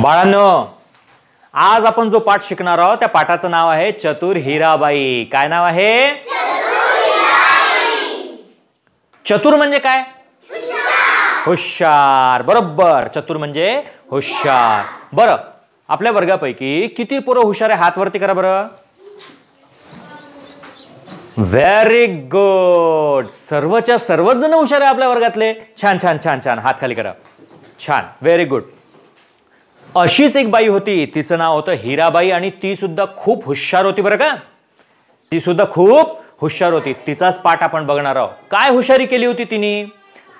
बाळांनो आज आपण जो पाठ शिकणार आहोत त्या पाठाचं नाव आहे चतुर हिराबाई काय नाव आहे चतुर म्हणजे काय हुशार बरोबर चतुर म्हणजे हुशार बरं आपल्या वर्गापैकी किती पोरं हुशार आहे हात वरती करा बर व्हेरी गुड सर्वच्या सर्वच जण हुशार आहे आपल्या वर्गातले छान छान छान छान हात खाली करा छान व्हेरी गुड अशीच एक बाई होती तिचं नाव होतं हिराबाई आणि ती सुद्धा खूप हुशार होती बरं का ती सुद्धा खूप हुशार होती तिचाच पाठ आपण बघणार आहोत काय हुशारी केली होती तिने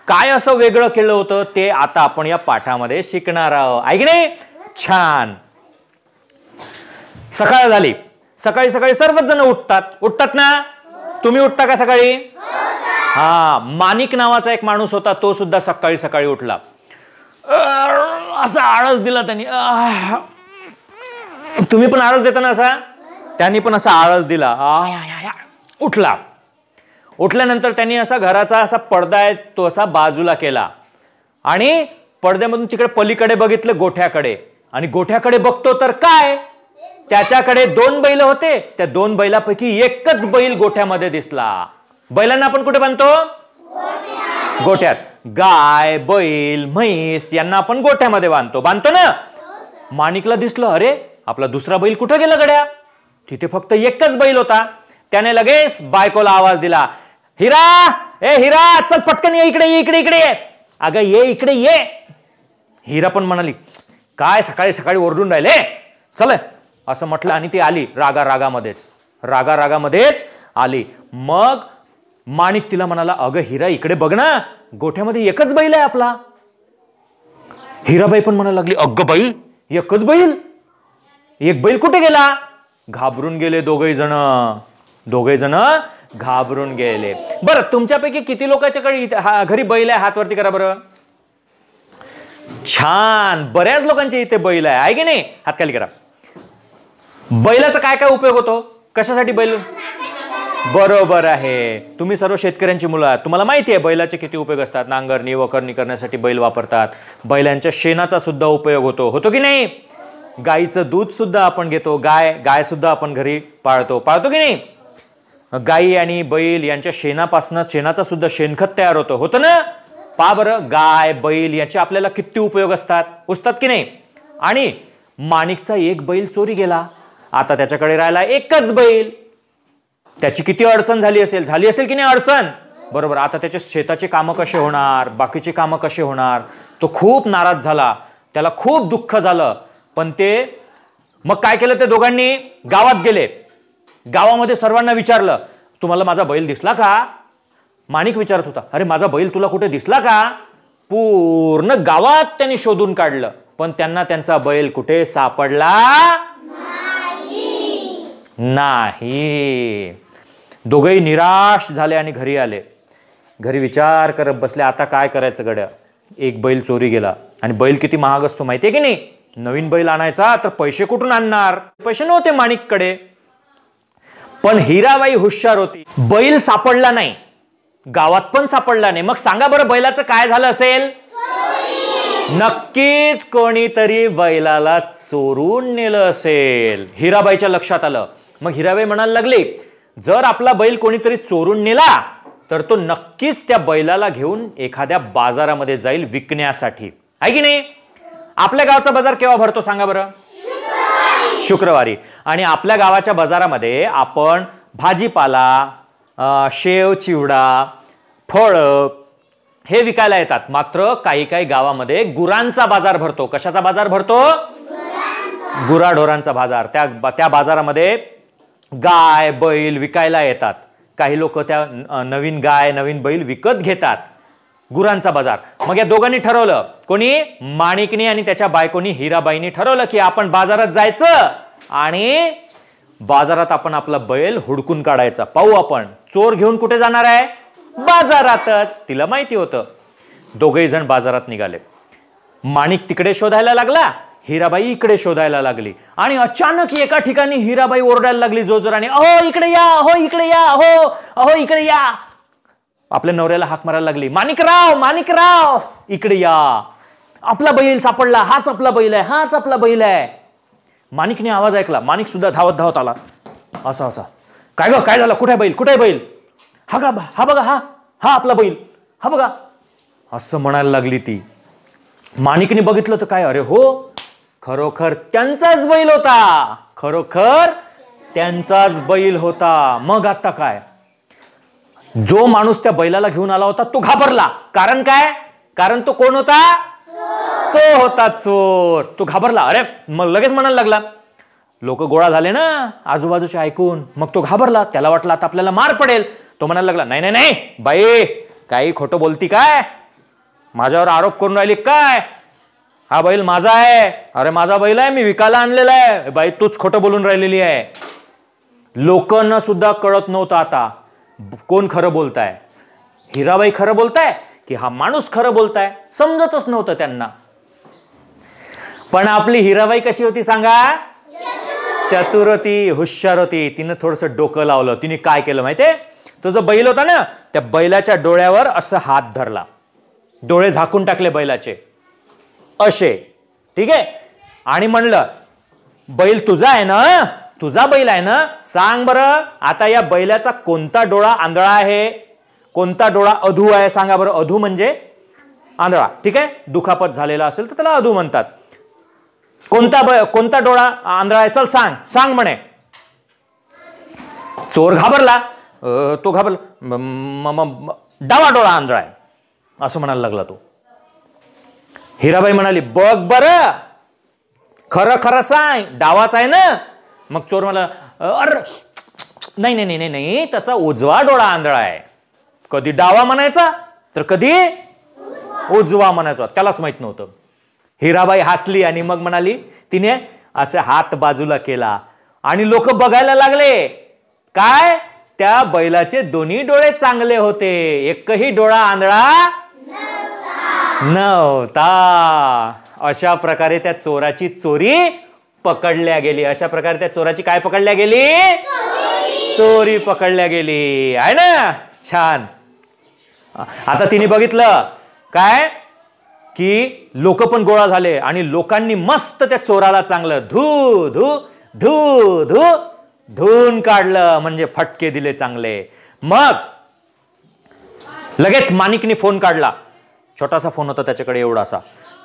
काय असं वेगळं केलं होतं ते आता आपण या पाठामध्ये शिकणार आहोत ऐक नाही छान सकाळ झाली सकाळी सकाळी सर्वच जण उठतात उठतात ना तुम्ही उठता का सकाळी हा मानिक नावाचा एक माणूस होता तो सुद्धा सकाळी सकाळी उठला असा आळस दिला त्यांनी तुम्ही पण आळस ना असा त्यांनी पण असा आळस दिला उठला उठल्यानंतर त्यांनी असा घराचा असा पडदा आहे तो असा बाजूला केला आणि पडद्यामधून तिकडे पलीकडे बघितलं गोठ्याकडे आणि गोठ्याकडे बघतो तर काय त्याच्याकडे दोन बैल होते त्या दोन बैलापैकी एकच बैल गोठ्यामध्ये दिसला बैलांना आपण कुठे बांधतो गोठ्यात गाय बैल म्हैस यांना आपण गोठ्यामध्ये बांधतो बांधतो ना माणिकला दिसलं अरे आपला दुसरा बैल कुठं गेला गड्या तिथे फक्त एकच बैल होता त्याने लगेच बायकोला आवाज दिला हिरा ए हिरा चल पटकन ये इकडे ये इकडे इकडे ये अगं ये इकडे ये हिरा पण म्हणाली काय सकाळी सकाळी ओरडून राहिले चल असं म्हटलं आणि ती आली रागा रागामध्येच रागा रागामध्येच आली मग माणिक तिला म्हणाला अगं हिरा इकडे बघ ना गोठ्यामध्ये एकच बैल आहे आपला हिराबाई पण म्हणायला लागली अग्ग बाई एकच बैल एक बैल कुठे गेला घाबरून गेले दोघही जण दोघे जण घाबरून गेले बरं तुमच्यापैकी किती लोकांच्याकडे घरी बैल आहे हातवरती करा बरं छान बऱ्याच लोकांच्या इथे बैल आहे आहे की नाही खाली करा बैलाचा काय काय उपयोग होतो कशासाठी बैल बरोबर आहे तुम्ही सर्व शेतकऱ्यांची मुलं आहात तुम्हाला माहिती आहे बैलाचे किती उपयोग असतात नांगरणी वकरणी करण्यासाठी बैल वापरतात बैलांच्या शेणाचा सुद्धा उपयोग होतो होतो की नाही गायीचं दूध सुद्धा आपण घेतो गाय गाय सुद्धा आपण घरी पाळतो पाळतो की नाही गायी आणि बैल यांच्या शेणापासून शेणाचा सुद्धा शेणखत तयार होतो होतं ना पा बरं गाय बैल याचे आपल्याला किती उपयोग असतात उसतात की नाही आणि माणिकचा एक बैल चोरी गेला आता त्याच्याकडे राहिला एकच बैल त्याची किती अडचण झाली असेल झाली असेल की नाही अडचण बरोबर आता त्याच्या शेताचे कामं कसे होणार बाकीचे कामं कसे होणार तो खूप नाराज झाला त्याला खूप दुःख झालं पण ते मग काय केलं ते दोघांनी गावात गेले गावामध्ये सर्वांना विचारलं तुम्हाला माझा बैल दिसला का माणिक विचारत होता अरे माझा बैल तुला कुठे दिसला का पूर्ण गावात त्यांनी शोधून काढलं पण त्यांना त्यांचा बैल कुठे सापडला नाही दोघेही निराश झाले आणि घरी आले घरी विचार करत बसले आता काय करायचं गड्या एक बैल चोरी गेला आणि बैल किती महाग असतो माहिती आहे की नाही नवीन बैल आणायचा तर पैसे कुठून आणणार पैसे नव्हते माणिककडे पण हिराबाई हुशार होती बैल सापडला नाही गावात पण सापडला नाही मग सांगा बरं बैलाचं काय झालं असेल नक्कीच कोणीतरी बैलाला चोरून नेलं असेल हिराबाईच्या लक्षात आलं मग हिरावे म्हणायला लागले जर आपला बैल कोणीतरी चोरून नेला तर तो नक्कीच त्या बैलाला घेऊन एखाद्या बाजारामध्ये जाईल विकण्यासाठी आहे की नाही आपल्या गावचा बाजार केव्हा भरतो सांगा बरं शुक्रवारी आणि आपल्या गावाच्या बाजारामध्ये आपण भाजीपाला शेव चिवडा फळ हे विकायला येतात मात्र काही काही गावामध्ये गुरांचा बाजार भरतो कशाचा बाजार भरतो गुराढोरांचा बाजार त्या त्या बाजारामध्ये गाय बैल विकायला येतात काही लोक त्या नवीन गाय नवीन बैल विकत घेतात गुरांचा बाजार मग या दोघांनी ठरवलं कोणी माणिकनी आणि त्याच्या बायकोनी हिराबाईने ठरवलं की आपण बाजारात जायचं आणि बाजारात आपण आपला बैल हुडकून काढायचा पाहू आपण चोर घेऊन कुठे जाणार आहे बाजारातच तिला माहिती होतं दोघेही जण बाजारात निघाले माणिक तिकडे शोधायला लागला हिराबाई इकडे शोधायला लागली आणि अचानक एका ठिकाणी हिराबाई ओरडायला लागली जोरजोराने अहो इकडे या अहो इकडे या अहो अहो इकडे या आपल्या नवऱ्याला हाक मारायला लागली माणिकराव माणिकराव इकडे या आपला बैल सापडला हाच आपला बैल आहे हाच आपला बैल आहे माणिकने आवाज ऐकला माणिक सुद्धा धावत धावत आला असा असा काय ग काय झालं कुठे बैल कुठे बैल हा का हा बघा हा हा आपला बैल हा बघा असं म्हणायला लागली ती माणिकने बघितलं तर काय अरे हो खरोखर त्यांचाच बैल होता खरोखर त्यांचाच बैल होता मग आता काय जो माणूस त्या बैलाला घेऊन आला होता तो घाबरला कारण काय कारण तो कोण होता तो होता चोर तो घाबरला अरे मग लगेच म्हणायला लागला लोक गोळा झाले ना आजूबाजूचे ऐकून मग तो घाबरला त्याला वाटला आता आपल्याला मार पडेल तो म्हणायला लागला नाही नाही नाही बाई काही खोटं बोलती काय माझ्यावर आरोप करून राहिली काय हा बैल माझा आहे अरे माझा बैल आहे मी विकायला आणलेला आहे बाई तूच खोटं बोलून राहिलेली आहे लोकांना सुद्धा कळत नव्हतं आता कोण खरं बोलताय हिराबाई खरं बोलताय की हा माणूस खरं बोलताय समजतच नव्हतं त्यांना पण आपली हिराबाई कशी होती सांगा चतुरती हुशारती हुशार होती तिनं थोडस डोकं लावलं तिने काय केलं माहितीये तो जो बैल होता ना त्या बैलाच्या डोळ्यावर असं हात धरला डोळे झाकून टाकले बैलाचे असे ठीक आहे आणि म्हणलं बैल तुझा आहे ना तुझा बैल आहे ना सांग बरं आता या बैलाचा कोणता डोळा आंधळा आहे कोणता डोळा अधू आहे सांगा बरं अधू म्हणजे आंधळा ठीक आहे दुखापत झालेला असेल तर त्याला अधू म्हणतात कोणता कोणता डोळा आंधळा आहे चल सांग सांग म्हणे चोर घाबरला तो घाबरला डावा डोळा आंधळा आहे असं म्हणायला लागला तो हिराबाई म्हणाली बघ बरं खरं खरं सांग डावाच आहे ना मग चोर म्हणाला अर नाही नाही नाही नाही त्याचा उजवा डोळा आंधळा आहे कधी डावा म्हणायचा तर कधी उजवा म्हणायचा त्यालाच माहित नव्हतं हिराबाई हसली आणि मग म्हणाली तिने असे हात बाजूला केला आणि लोक बघायला लागले काय त्या बैलाचे दोन्ही डोळे चांगले होते एकही डोळा आंधळा नव्हता अशा प्रकारे त्या चोराची चोरी पकडल्या गेली अशा प्रकारे त्या चोराची काय पकडल्या गेली चोरी पकडल्या गेली आहे ना छान आता तिने बघितलं काय की लोक पण गोळा झाले आणि लोकांनी मस्त त्या चोराला चांगलं धू धू धू धू धुवून काढलं म्हणजे फटके दिले चांगले मग लगेच माणिकने फोन काढला छोटासा फोन होता त्याच्याकडे एवढा असा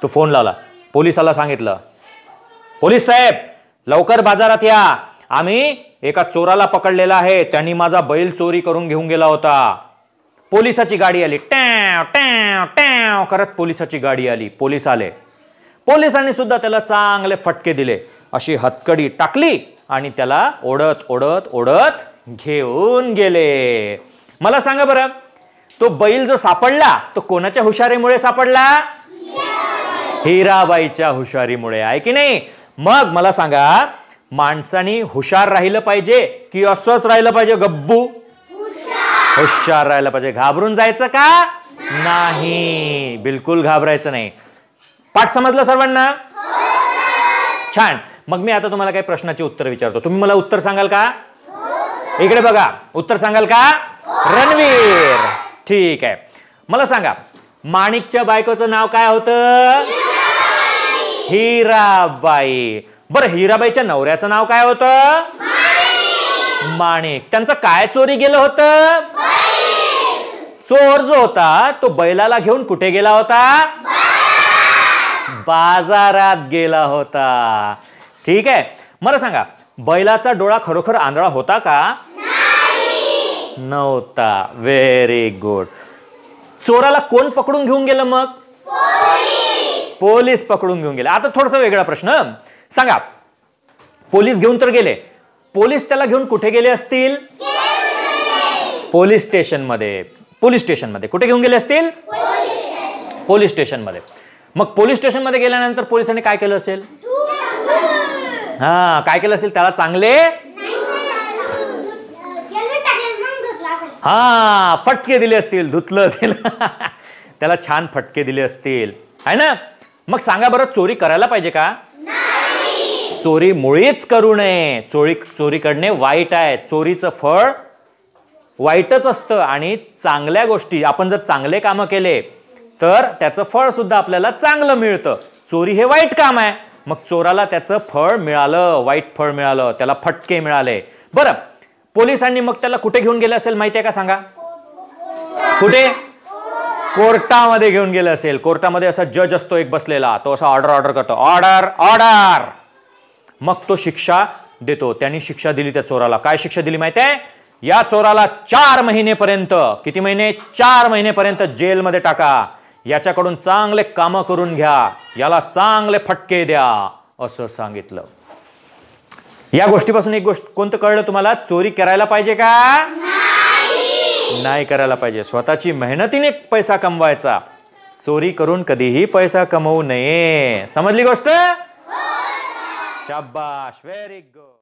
तो फोन लावला पोलिसाला सांगितलं पोलीस साहेब लवकर बाजारात या आम्ही एका चोराला पकडलेला आहे त्यांनी माझा बैल चोरी करून घेऊन गेला होता पोलिसाची गाडी आली टॅव टॅव टॅव करत पोलिसाची गाडी आली पोलीस आले पोलिसांनी सुद्धा त्याला चांगले फटके दिले अशी हतकडी टाकली आणि त्याला ओढत ओढत ओढत घेऊन गेले मला सांगा बरं तो बैल जो सापडला तो कोणाच्या हुशारीमुळे सापडला हिराबाईच्या हुशारीमुळे आहे की नाही मग मला सांगा माणसाने हुशार राहिलं पाहिजे की असंच राहिलं पाहिजे गब्बू हुशार राहिलं पाहिजे घाबरून जायचं का नाही बिलकुल घाबरायचं नाही पाठ समजलं सर्वांना छान मग मी आता तुम्हाला काही प्रश्नाचे उत्तर विचारतो तुम्ही मला उत्तर सांगाल का इकडे बघा उत्तर सांगाल का रणवीर ठीक आहे मला सांगा माणिकच्या बायकोचं नाव काय होतं हिराबाई बरं हिराबाईच्या नवऱ्याचं नाव काय होतं माणिक त्यांचं काय चोरी गेलं होतं चोर जो होता तो बैलाला घेऊन कुठे गेला होता बाजारात गेला होता ठीक आहे मला सांगा बैलाचा डोळा खरोखर आंधळा होता का नव्हता व्हेरी गुड चोराला कोण पकडून घेऊन गेलं मग पोलीस पकडून घेऊन गेले आता थोडासा वेगळा प्रश्न सांगा पोलीस घेऊन तर गेले पोलीस त्याला घेऊन कुठे गेले असतील पोलीस स्टेशनमध्ये पोलीस स्टेशनमध्ये कुठे घेऊन गेले असतील पोलीस स्टेशनमध्ये मग पोलीस स्टेशनमध्ये गेल्यानंतर पोलिसांनी काय केलं असेल हा काय केलं असेल त्याला चांगले हा फटके दिले असतील धुतलं असेल त्याला छान फटके दिले असतील आहे ना मग सांगा बरं चोरी करायला पाहिजे का चोरी मुळीच करू नये चोरी चोरी करणे वाईट आहे चोरीचं फळ वाईटच असतं आणि चांगल्या गोष्टी आपण जर चांगले कामं केले तर त्याचं फळ सुद्धा आपल्याला चांगलं मिळतं चोरी हे वाईट काम आहे मग चोराला त्याचं फळ मिळालं वाईट फळ मिळालं त्याला फटके मिळाले बरं पोलिसांनी मग त्याला कुठे घेऊन गेलं असेल माहिती आहे का सांगा कुठे कोर्टामध्ये घेऊन गेलं असेल कोर्टामध्ये असा जज असतो एक बसलेला तो असा ऑर्डर ऑर्डर करतो ऑर्डर ऑर्डर मग तो शिक्षा देतो त्यांनी शिक्षा दिली त्या चोराला काय शिक्षा दिली माहिती आहे या चोराला चार महिनेपर्यंत किती महिने चार महिनेपर्यंत जेलमध्ये टाका याच्याकडून चांगले कामं करून घ्या याला चांगले फटके द्या असं सांगितलं या गोष्टीपासून एक गोष्ट कोणतं कळलं तुम्हाला चोरी करायला पाहिजे का नाही करायला पाहिजे स्वतःची मेहनतीने पैसा कमवायचा चोरी करून कधीही पैसा कमवू नये समजली गोष्ट हो, हो, हो. शाबाश व्हेरी गुड